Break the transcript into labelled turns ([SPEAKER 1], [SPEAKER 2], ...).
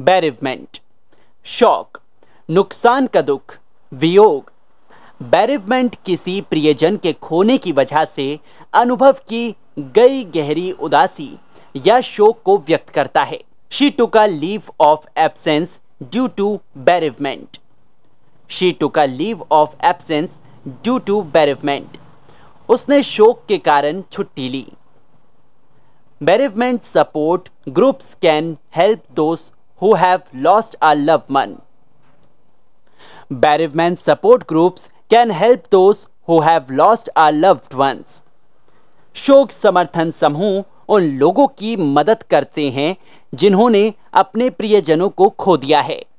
[SPEAKER 1] बेरिवमेंट शौक नुकसान का दुख वियोग बेरिवमेंट किसी प्रियजन के खोने की वजह से अनुभव की गई गहरी उदासी या शोक को व्यक्त करता है she took a leave of absence due to bereavement she took a leave of absence due to bereavement उसने शोक के कारण छुट्टी ली bereavement support groups can help दोस्त who have lost a loved one. Bereavement support groups can help those who have lost a loved ones. शोक समर्थन समूह उन लोगों की मदद करते हैं जिन्होंने अपने
[SPEAKER 2] प्रियजनों को खो दिया है